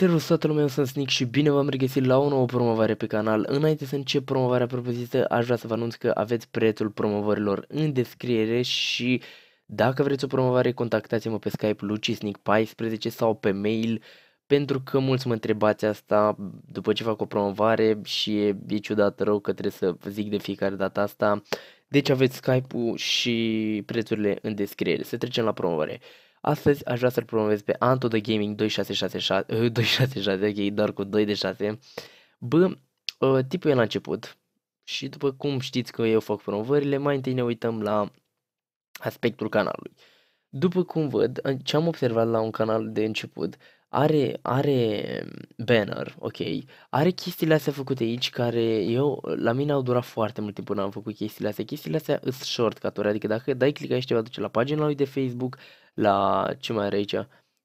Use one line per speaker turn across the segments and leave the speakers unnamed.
Salut toată lumea, eu sunt Snick și bine v-am regăsit la o nouă promovare pe canal. Înainte să încep promovarea propozită, aș vrea să vă anunț că aveți prețul promovărilor în descriere și dacă vreți o promovare, contactați-mă pe Skype lucisnic14 sau pe mail pentru că mulți mă întrebați asta după ce fac o promovare și e, e ciudat rău că trebuie să zic de fiecare dată asta. Deci aveți Skype-ul și prețurile în descriere. Să trecem la promovare. Astăzi aș vrea să-l promovez pe Anto de Gaming 2666, 266, ok, doar cu 2 de 6. Bă, ă, tipul e la început și după cum știți că eu fac promovările, mai întâi ne uităm la aspectul canalului. După cum văd, ce am observat la un canal de început, are, are mm, banner, ok, are chestiile astea făcute aici care eu, la mine au durat foarte mult timp până am făcut chestiile astea. Chestiile astea short shortcut-uri, adică dacă dai click aici te va duce la pagina lui de Facebook, la ce mai are aici,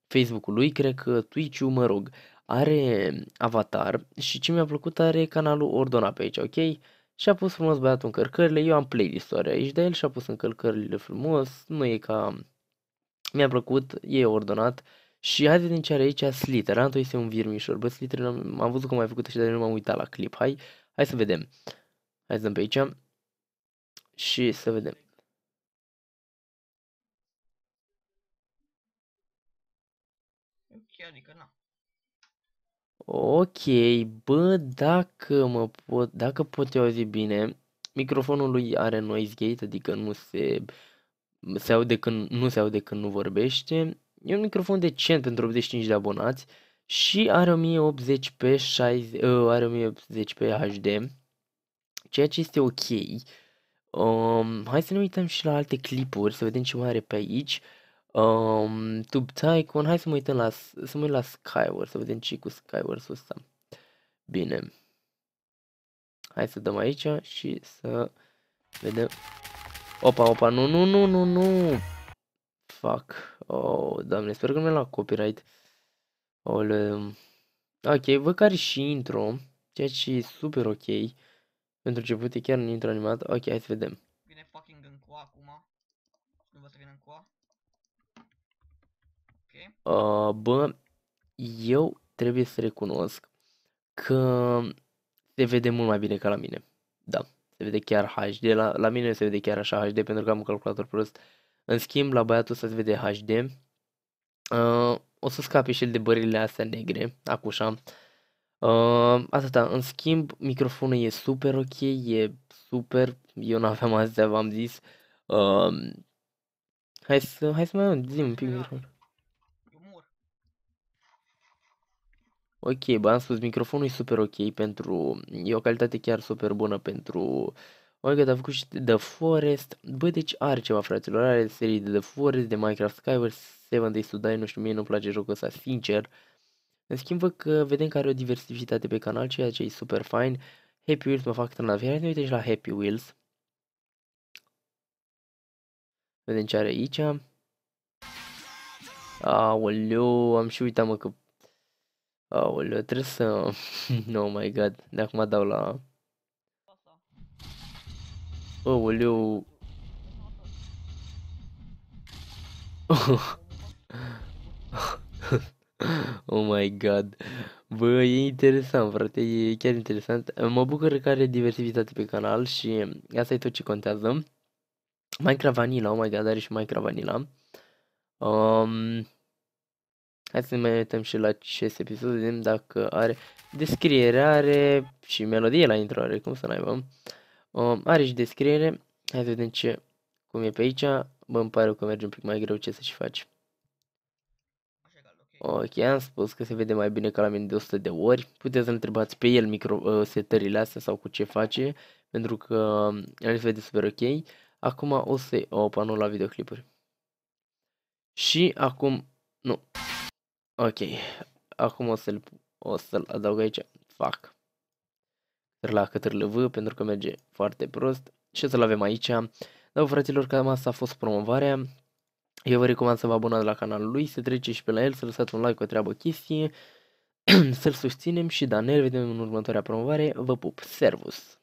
Facebook-ul lui, cred că Twitch-ul, mă rog, are mm, avatar și ce mi-a plăcut are canalul ordonat pe aici, ok? Și a pus frumos băiatul încărcările, eu am playlist-uri aici de el și a pus încărcările frumos, nu e ca... Mm, mi-a plăcut, e ordonat, uh, și haideți din ce are aici Slither. Anto este un virmișor. Bă, Slither am, am văzut că mai făcut și dar nu m-am uitat la clip. Hai, hai să vedem. Hai să dăm pe aici. Și să vedem. Ok, Ok, bă, dacă mă pot, dacă pot eu auzi bine, microfonul lui are noise gate, adică nu se, se aude când, nu se aude când nu vorbește, E un microfon decent pentru 85 de abonați și are 1080 p 60, uh, are 1080 p HD, ceea ce este ok. Um, hai să ne uităm și la alte clipuri, să vedem ce mai are pe aici. Um, Tube Tycoon, hai să mă uităm la, să mă uit la Skyward, să vedem ce cu Skyward ăsta. Bine. Hai să dăm aici și să vedem. Opa, opa, nu, nu, nu, nu, nu fac? Oh, doamne, sper că nu la copyright. Ole. Ok, vă care și intro, ceea ce e super ok. Pentru ce e chiar un intro animat. Ok, hai să vedem. Vine fucking încoa acum. Nu vă să vină Ok. Uh, bă, eu trebuie să recunosc că se vede mult mai bine ca la mine. Da, se vede chiar HD. La, la mine se vede chiar așa HD pentru că am un calculator prost. Uh, în schimb, la băiatul să-ți vede HD, uh, o să scape și el de bările astea negre, acușa. Uh, atâta, în schimb, microfonul e super ok, e super, eu n-aveam astea, v-am zis. Uh, hai să, hai să mai zi un pic da. Ok, bă, am spus, microfonul e super ok pentru, e o calitate chiar super bună pentru Minecraft a făcut și The Forest. Bă, deci are ceva, fraților. Are serii de The Forest, de Minecraft Skyward, Seven Days to Die. Nu știu, mie nu-mi place jocul ăsta, sincer. În schimb, vă că vedem că are o diversitate pe canal, ceea ce e super fine. Happy Wheels mă fac tâlnavie. Hai ne uite și la Happy Wheels. Vedem ce are aici. Aoleu, am și uitat mă că... Aoleu, trebuie să... oh my god, de acum dau la... Aoleu. oh my god. Bă, e interesant, frate, e chiar interesant. Mă bucur că are diversitate pe canal și asta e tot ce contează. Minecraft Vanilla, oh my god, are și Minecraft Vanilla. Um, hai să ne mai uităm și la acest episod, vedem dacă are descriere, are și melodie la intro, are cum să n-aibă. Um, are și descriere. Hai să vedem ce, cum e pe aici. Bă, îmi pare că merge un pic mai greu ce să-și faci. Ok, am spus că se vede mai bine ca la mine de 100 de ori. Puteți să întrebați pe el micro uh, setările astea sau cu ce face, pentru că uh, el se vede super ok. Acum o să o panou la videoclipuri. Și acum, nu. Ok, acum o să-l o să adaug aici. Fac târlacă târlăvă pentru că merge foarte prost și să-l avem aici. Da, fratilor, cam asta a fost promovarea. Eu vă recomand să vă abonați la canalul lui, să treceți și pe la el, să lăsați un like, o treabă chestie, să-l susținem și da, ne vedem în următoarea promovare. Vă pup! Servus!